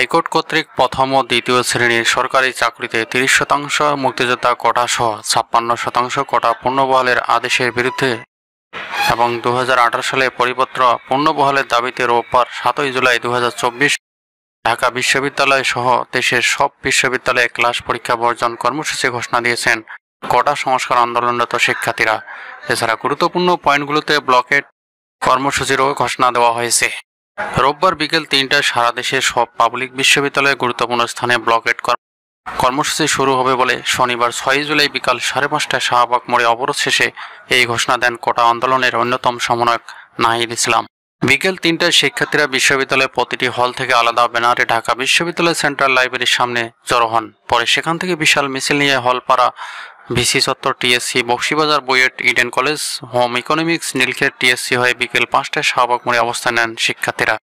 high court কর্তৃক প্রথম ও দ্বিতীয় শ্রেণীর সরকারি চাকরিতে তিরিশ শতাংশ মুক্তিযোদ্ধা কোটা সহ ছাপ্পান্ন শতাংশ কোটা পূর্ণবহালের আদেশের বিরুদ্ধে এবং দু সালে পরিপত্র পূর্ণবহালের দাবিতে রোববার সাতই জুলাই দু ঢাকা বিশ্ববিদ্যালয় সহ দেশের সব বিশ্ববিদ্যালয়ে ক্লাস পরীক্ষা বর্জন কর্মসূচি ঘোষণা দিয়েছেন কটা সংস্কার আন্দোলনরত শিক্ষার্থীরা এছাড়া গুরুত্বপূর্ণ পয়েন্টগুলোতে ব্লকেট কর্মসূচিরও ঘোষণা দেওয়া হয়েছে রোববার বিকেল তিনটায় সারা দেশের সব পাবলিক বিশ্ববিদ্যালয়ে গুরুত্বপূর্ণ স্থানে ব্লকেট কর্মসূচি শুরু হবে বলে শনিবার ছয়ই জুলাই বিকাল সাড়ে পাঁচটায় শাহবাগ মোড়ে অবরোধ শেষে এই ঘোষণা দেন কোটা আন্দোলনের অন্যতম সমন্বয়ক নাহিদ ইসলাম বিকেল তিনটায় শিক্ষার্থীরা বিশ্ববিদ্যালয়ের প্রতিটি হল থেকে আলাদা ব্যানারে ঢাকা বিশ্ববিদ্যালয় সেন্ট্রাল লাইব্রেরির সামনে জড়ো হন পরে সেখান থেকে বিশাল মিছিল নিয়ে হলপাড়া ভিসি চত্বর TSC Bakshibazar BUET Eden college home economics Nilkhet TSC হয়ে বিকেল পাঁচটায় শাহবাগ মোড়ে অবস্থান নেন শিক্ষার্থীরা